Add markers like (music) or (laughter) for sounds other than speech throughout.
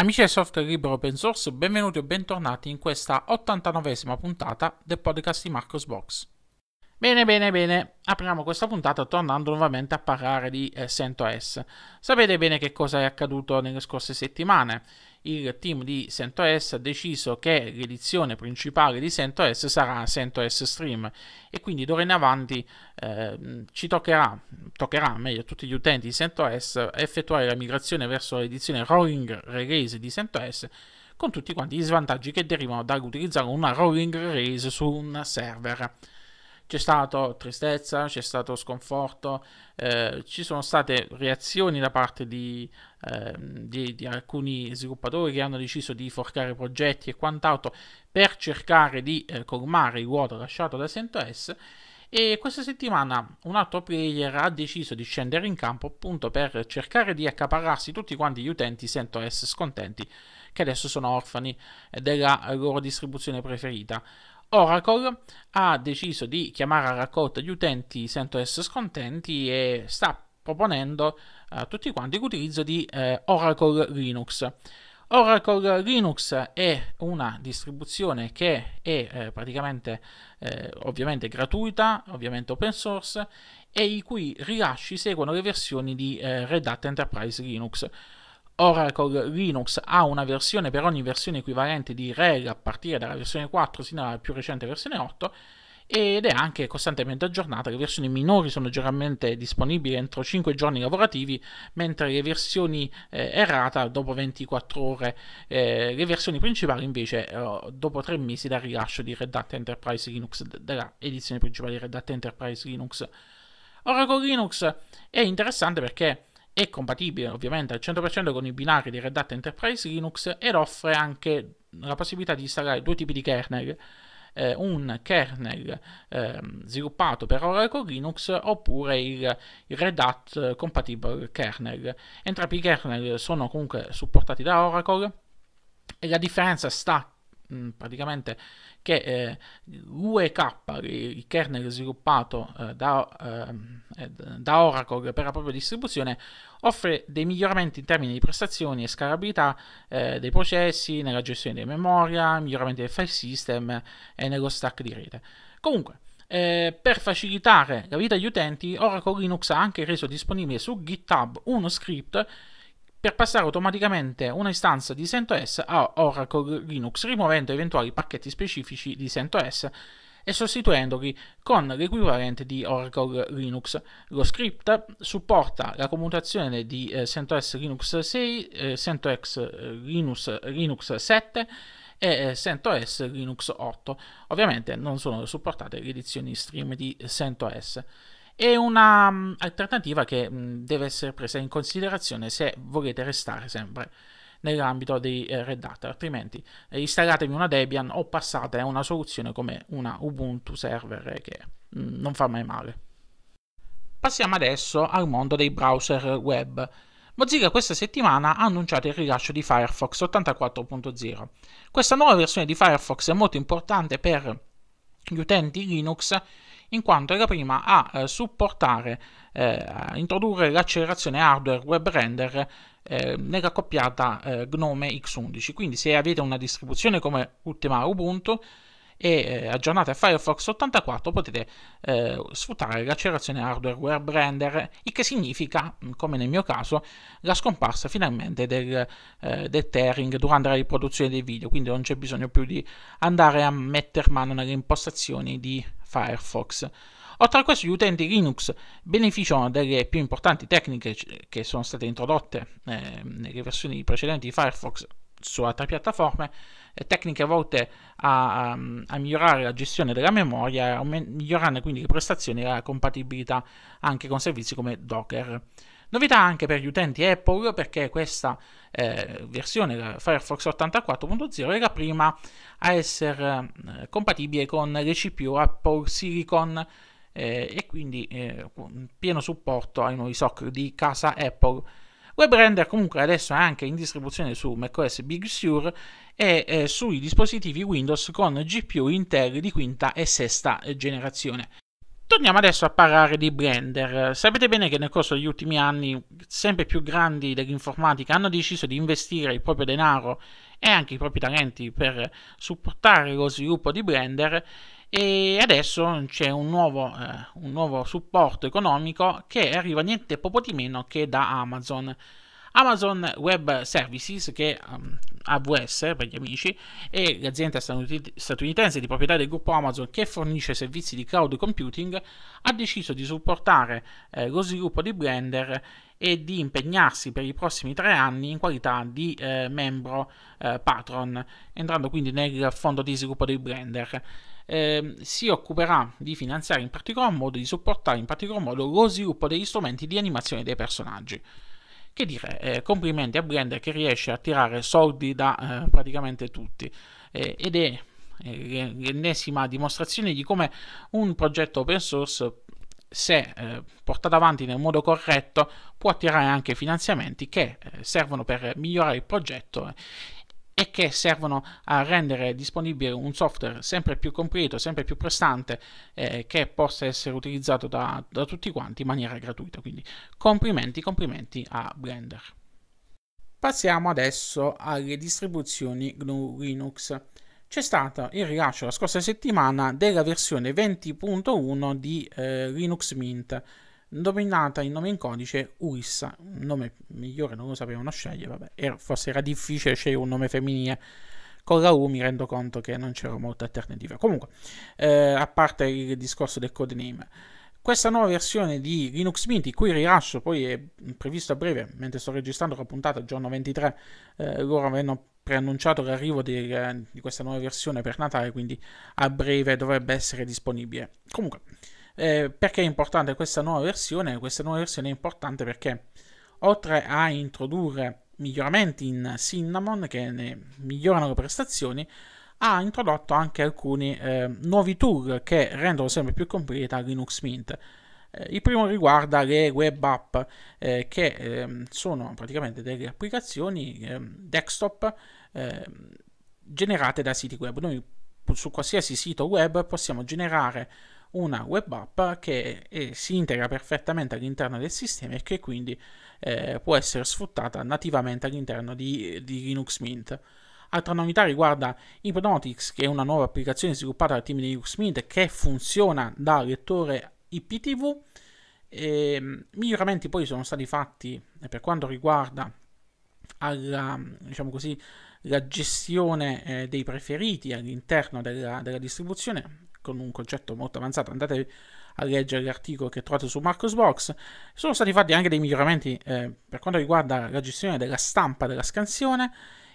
Amici del software libero open source, benvenuti o bentornati in questa 89esima puntata del podcast di Marcos Box. Bene, bene, bene, apriamo questa puntata tornando nuovamente a parlare di eh, CentOS. Sapete bene che cosa è accaduto nelle scorse settimane. Il team di CentOS ha deciso che l'edizione principale di CentOS sarà CentOS Stream e quindi d'ora in avanti eh, ci toccherà, toccherà meglio a tutti gli utenti di CentOS effettuare la migrazione verso l'edizione rolling release di CentOS con tutti quanti gli svantaggi che derivano dall'utilizzare una rolling release su un server. C'è stata tristezza, c'è stato sconforto, eh, ci sono state reazioni da parte di, eh, di, di, alcuni sviluppatori che hanno deciso di forcare progetti e quant'altro per cercare di eh, colmare il vuoto lasciato da CentOS. E questa settimana un altro player ha deciso di scendere in campo appunto per cercare di accaparrarsi tutti quanti gli utenti CentOS scontenti che adesso sono orfani eh, della loro distribuzione preferita. Oracle ha deciso di chiamare a raccolta gli utenti CentOS scontenti e sta proponendo a eh, tutti quanti l'utilizzo di eh, Oracle Linux. Oracle Linux è una distribuzione che è eh, praticamente eh, ovviamente gratuita, ovviamente open source e i cui rilasci seguono le versioni di eh, Red Hat Enterprise Linux. Oracle Linux ha una versione per ogni versione equivalente di RHEL a partire dalla versione 4 sino alla più recente versione 8 ed è anche costantemente aggiornata, le versioni minori sono generalmente disponibili entro 5 giorni lavorativi, mentre le versioni eh, errata dopo 24 ore, eh, le versioni principali invece eh, dopo 3 mesi dal rilascio di Red Hat Enterprise Linux, della edizione principale di Red Hat Enterprise Linux. Oracle Linux è interessante perché è compatibile ovviamente al 100% con i binari di Red Hat Enterprise Linux ed offre anche la possibilità di installare due tipi di kernel, eh, un kernel eh, sviluppato per Oracle Linux oppure il, il, Red Hat Compatible Kernel. Entrambi i kernel sono comunque supportati da Oracle e la differenza sta Mm, praticamente che eh, l'UEK, il kernel sviluppato eh, da, eh, eh, da, Oracle per la propria distribuzione, offre dei miglioramenti in termini di prestazioni e scalabilità eh, dei processi, nella gestione di memoria, miglioramenti del file system e nello stack di rete. Comunque, eh, per facilitare la vita agli utenti, Oracle Linux ha anche reso disponibile su GitHub uno script per passare automaticamente una istanza di CentOS a Oracle Linux, rimuovendo eventuali pacchetti specifici di CentOS e sostituendoli con l'equivalente di Oracle Linux. Lo script supporta la commutazione di eh, CentOS Linux 6, eh, CentOS eh, Linux, Linux 7 e CentOS eh, Linux 8. Ovviamente non sono supportate le edizioni stream di CentOS è un'alternativa mm, che mm, deve essere presa in considerazione se volete restare sempre nell'ambito dei eh, Red Hat, altrimenti eh, installatevi una Debian o passate a una soluzione come una Ubuntu server che mm, non fa mai male. Passiamo adesso al mondo dei browser web. Mozilla questa settimana ha annunciato il rilascio di Firefox 84.0. Questa nuova versione di Firefox è molto importante per gli utenti Linux in quanto è la prima a eh, supportare, eh, a introdurre l'accelerazione hardware web render eh, nella coppiata Gnome X11. Quindi se avete una distribuzione come Ultima Ubuntu e aggiornate a Firefox 84 potete eh, sfruttare l'accelerazione hardware web render, il che significa, mm, come nel mio caso, la scomparsa finalmente del, eh, del tearing durante la riproduzione dei video, quindi non c'è bisogno più di andare a metter mano nelle impostazioni di Firefox. Oltre a questo, gli utenti Linux beneficiano delle più importanti tecniche che sono state introdotte eh, nelle versioni precedenti di Firefox su altre piattaforme, tecniche volte a, a, a, migliorare la gestione della memoria, a migliorarne quindi le prestazioni e la compatibilità anche con servizi come Docker. Novità anche per gli utenti Apple perché questa eh, versione Firefox 84.0 è la prima a essere eh, compatibile con le CPU Apple Silicon eh, e quindi eh, pieno supporto ai nuovi SOC di casa Apple. WebRender comunque adesso è anche in distribuzione su macOS Big Sur e eh, sui dispositivi Windows con GPU Intel di quinta e sesta generazione. Torniamo adesso a parlare di Blender. Sapete bene che nel corso degli ultimi anni sempre più grandi dell'informatica hanno deciso di investire il proprio denaro e anche i propri talenti per supportare lo sviluppo di Blender e adesso c'è un nuovo, eh, un nuovo supporto economico che arriva niente poco di meno che da Amazon. Amazon Web Services, che um, AWS per gli amici, è l'azienda statunitense di proprietà del gruppo Amazon che fornisce servizi di cloud computing, ha deciso di supportare eh, lo sviluppo di Blender e di impegnarsi per i prossimi tre anni in qualità di eh, membro eh, patron, entrando quindi nel fondo di sviluppo di Blender. Eh, si occuperà di finanziare in particolar modo, di supportare in particolar modo lo sviluppo degli strumenti di animazione dei personaggi. Che dire, eh, complimenti a Blender che riesce a tirare soldi da eh, praticamente tutti eh, ed è eh, l'ennesima dimostrazione di come un progetto open source se eh, portato avanti nel modo corretto può attirare anche finanziamenti che eh, servono per migliorare il progetto eh, e che servono a rendere disponibile un software sempre più completo, sempre più prestante, eh, che possa essere utilizzato da, da tutti quanti in maniera gratuita. Quindi complimenti, complimenti a Blender. Passiamo adesso alle distribuzioni GNU Linux c'è stato il rilascio la scorsa settimana della versione 20.1 di eh, Linux Mint, dominata in nome in codice Uissa, un nome migliore non lo sapevano scegliere, vabbè, era, forse era difficile scegliere un nome femminile. Con la U mi rendo conto che non c'era molta alternativa. Comunque, eh, a parte il discorso del codename, questa nuova versione di Linux Mint, il cui rilascio poi è previsto a breve, mentre sto registrando la puntata, giorno 23, eh, loro avevano preannunciato l'arrivo di, di questa nuova versione per Natale, quindi a breve dovrebbe essere disponibile. Comunque, eh, perché è importante questa nuova versione? Questa nuova versione è importante perché oltre a introdurre miglioramenti in Cinnamon che ne migliorano le prestazioni, ha introdotto anche alcuni eh, nuovi tool che rendono sempre più completa Linux Mint. Eh, il primo riguarda le web app, eh, che ehm, sono praticamente delle applicazioni ehm, desktop ehm, generate da siti web. Noi su qualsiasi sito web possiamo generare una web app che eh, si integra perfettamente all'interno del sistema e che quindi eh, può essere sfruttata nativamente all'interno di, di, Linux Mint. Altra novità riguarda Hypnotics, che è una nuova applicazione sviluppata dal team di Linux Mint che funziona da lettore IPTV. E, ehm, miglioramenti poi sono stati fatti eh, per quanto riguarda alla, diciamo così, la gestione eh, dei preferiti all'interno della, della distribuzione con un concetto molto avanzato. Andate a leggere l'articolo che trovate su Marcosbox. Sono stati fatti anche dei miglioramenti eh, per quanto riguarda la gestione della stampa della scansione.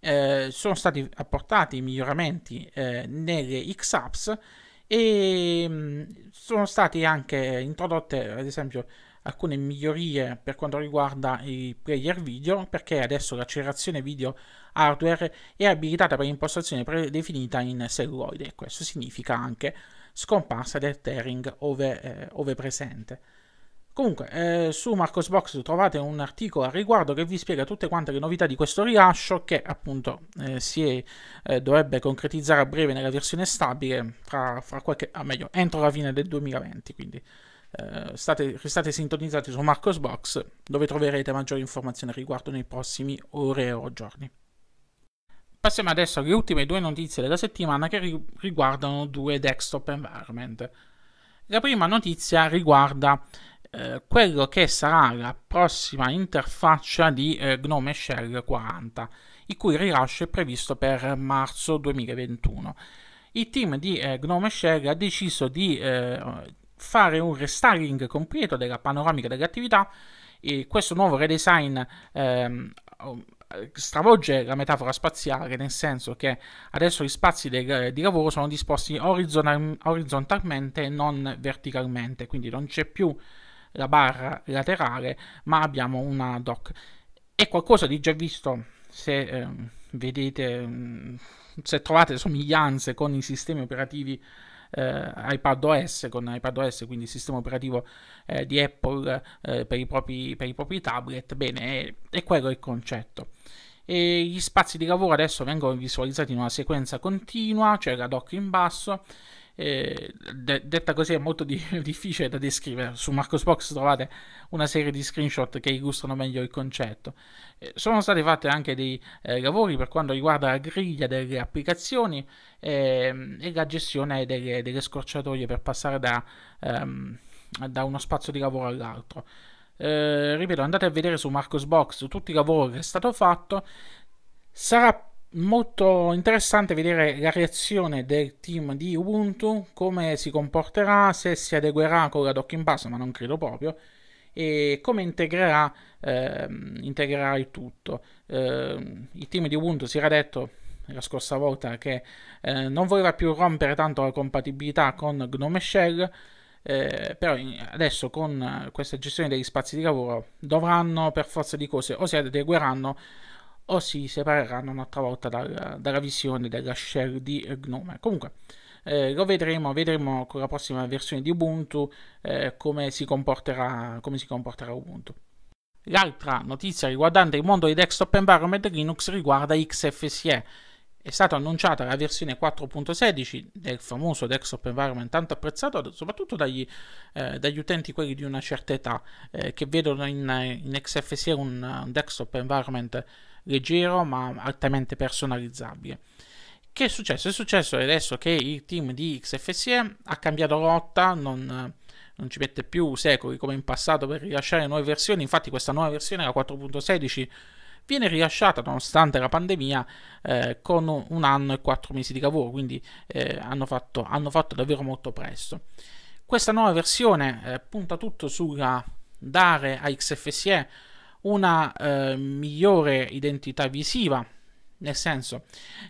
Eh, sono stati apportati miglioramenti eh, nelle X-Apps e mh, mm, sono state anche introdotte, ad esempio, alcune migliorie per quanto riguarda i player video perché adesso l'accelerazione video hardware è abilitata per impostazione predefinita in celluloide questo significa anche scomparsa del tearing ove, eh, ove presente. Comunque, eh, su Marcosbox trovate un articolo a riguardo che vi spiega tutte quante le novità di questo rilascio che appunto eh, si eh, dovrebbe concretizzare a breve nella versione stabile, fra, fra qualche, ah, meglio, entro la fine del 2020, quindi eh, state, restate sintonizzati su Marcosbox dove troverete maggiori informazioni a riguardo nei prossimi ore o giorni. Passiamo adesso alle ultime due notizie della settimana che riguardano due desktop environment. La prima notizia riguarda eh, quello che sarà la prossima interfaccia di eh, Gnome Shell 40, il cui rilascio è previsto per marzo 2021. Il team di eh, Gnome Shell ha deciso di eh, fare un restyling completo della panoramica delle attività e questo nuovo redesign ehm, stravolge la metafora spaziale, nel senso che adesso gli spazi de- di lavoro sono disposti orizzonal- orizzontalmente e non verticalmente, quindi non c'è più la barra laterale, ma abbiamo una doc. È qualcosa di già visto se eh, vedete, mm, se trovate somiglianze con i sistemi operativi eh, iPadOS, con iPadOS, quindi il sistema operativo eh, di Apple eh, per, i propri, per, i propri, tablet. Bene, è, è quello il concetto. E gli spazi di lavoro adesso vengono visualizzati in una sequenza continua, cioè la doc in basso de- detta così è molto di- (laughs) difficile da descrivere. Su Marcosbox trovate una serie di screenshot che illustrano meglio il concetto. Eh, sono stati fatti anche dei eh, lavori per quanto riguarda la griglia delle applicazioni ehm, e la gestione delle, delle, scorciatoie per passare da, ehm, da uno spazio di lavoro all'altro. Eh, ripeto, andate a vedere su Marcosbox tutto il lavoro che è stato fatto. Sarà molto interessante vedere la reazione del team di Ubuntu, come si comporterà, se si adeguerà con la docking bus, ma non credo proprio, e come integrerà, eh, integrerà il tutto. Eh, il team di Ubuntu si era detto la scorsa volta che eh, non voleva più rompere tanto la compatibilità con Gnome Shell, eh, però adesso con questa gestione degli spazi di lavoro dovranno per forza di cose o si adegueranno o si separeranno un'altra volta dalla, dalla visione della shell di Gnome. Comunque, eh, lo vedremo, vedremo con la prossima versione di Ubuntu eh, come, si come, si comporterà, Ubuntu. L'altra notizia riguardante il mondo di desktop environment Linux riguarda XFSE. È stata annunciata la versione 4.16 del famoso desktop environment tanto apprezzato soprattutto dagli, eh, dagli utenti quelli di una certa età eh, che vedono in, in XFSE un, un desktop environment leggero ma altamente personalizzabile. Che è successo? È successo adesso che il team di XFSE ha cambiato rotta, non, non ci mette più secoli come in passato per rilasciare nuove versioni, infatti questa nuova versione, la 4.16, viene rilasciata nonostante la pandemia eh, con un anno e quattro mesi di lavoro, quindi eh, hanno, fatto, hanno, fatto, davvero molto presto. Questa nuova versione eh, punta tutto sulla dare a XFSE una eh, migliore identità visiva, nel senso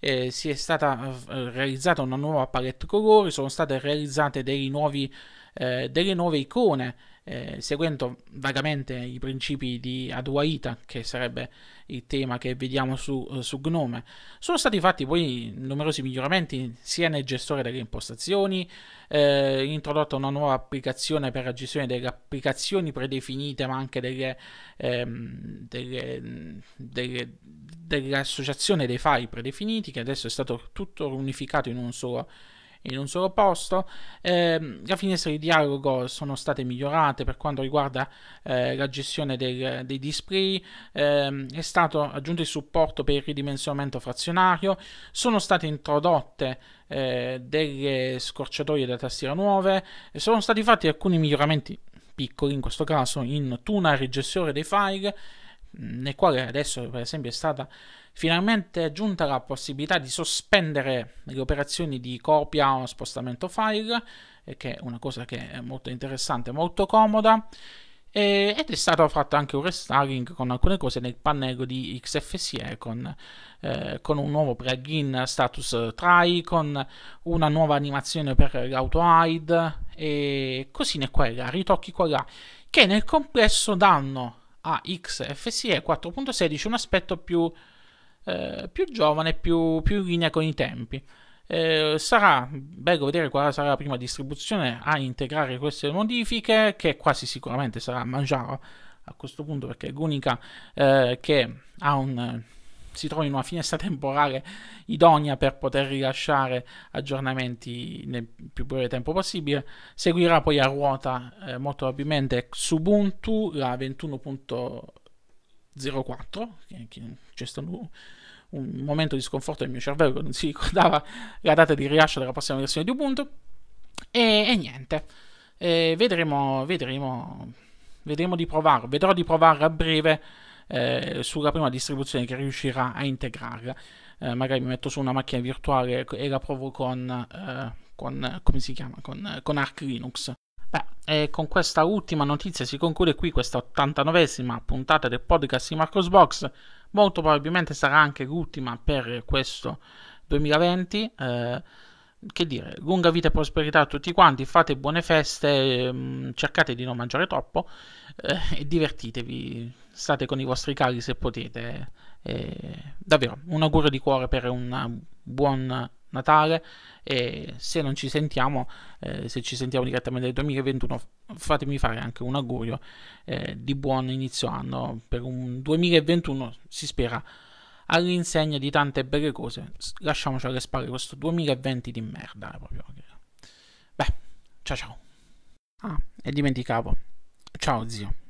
eh, si è stata eh, eh, realizzata una nuova palette colori, sono state realizzate nuovi, eh, delle nuove icone eh, seguendo vagamente i principi di Adwaita, che sarebbe il tema che vediamo su, eh, su Gnome. Sono stati fatti poi numerosi miglioramenti sia nel gestore delle impostazioni, eh, introdotta una nuova applicazione per la gestione delle applicazioni predefinite, ma anche delle, ehm, delle, delle, dell'associazione dei file predefiniti, che adesso è stato tutto unificato in un solo in un solo posto. Eh, le finestre di dialogo sono state migliorate per quanto riguarda eh, la gestione del, dei display, eh, è stato aggiunto il supporto per il ridimensionamento frazionario, sono state introdotte eh, delle scorciatoie da tastiera nuove, sono stati fatti alcuni miglioramenti piccoli in questo caso in tuner e gestione dei file nel quale adesso per esempio è stata finalmente aggiunta la possibilità di sospendere le operazioni di copia o spostamento file, eh, che è una cosa che è molto interessante, molto comoda, e, ed è stato fatto anche un restyling con alcune cose nel pannello di XFCE con, eh, con un nuovo plugin status try, con una nuova animazione per l'auto hide e così ne quella, ritocchi quella, che nel complesso danno AXFSE 4.16 un aspetto più, eh, più giovane, più, più, in linea con i tempi. Eh, sarà bello vedere quale sarà la prima distribuzione a integrare queste modifiche, che quasi sicuramente sarà Manjaro a questo punto, perché è l'unica eh, che ha un si trovi in una finestra (laughs) temporale idonea per poter rilasciare aggiornamenti nel più breve tempo possibile. Seguirà poi a ruota eh, molto probabilmente Ubuntu la 21.04, che, che c'è stato un momento di sconforto nel mio cervello che non si ricordava la data di rilascio della prossima versione di Ubuntu. E, e niente, e eh, vedremo, vedremo, vedremo di provare, vedrò di provare a breve eh, sulla prima distribuzione che riuscirà a integrarla. Eh, magari mi metto su una macchina virtuale e la provo con, eh, con come si chiama? Con, con Arc Linux. Beh, e con questa ultima notizia si conclude qui questa 89esima puntata del podcast di Marcos Box. Molto probabilmente sarà anche l'ultima per questo 2020. Eh, che dire, lunga vita e prosperità a tutti quanti, fate buone feste, ehm, cercate di non mangiare troppo eh, e divertitevi, state con i vostri cari se potete. Eh, davvero, un augurio di cuore per un buon Natale e se non ci sentiamo, eh, se ci sentiamo direttamente nel 2021, fatemi fare anche un augurio eh, di buon inizio anno per un 2021, si spera all'insegna di tante belle cose. Lasciamoci alle spalle questo 2020 di merda. Eh, proprio. Beh, ciao ciao. Ah, e dimenticavo. Ciao zio.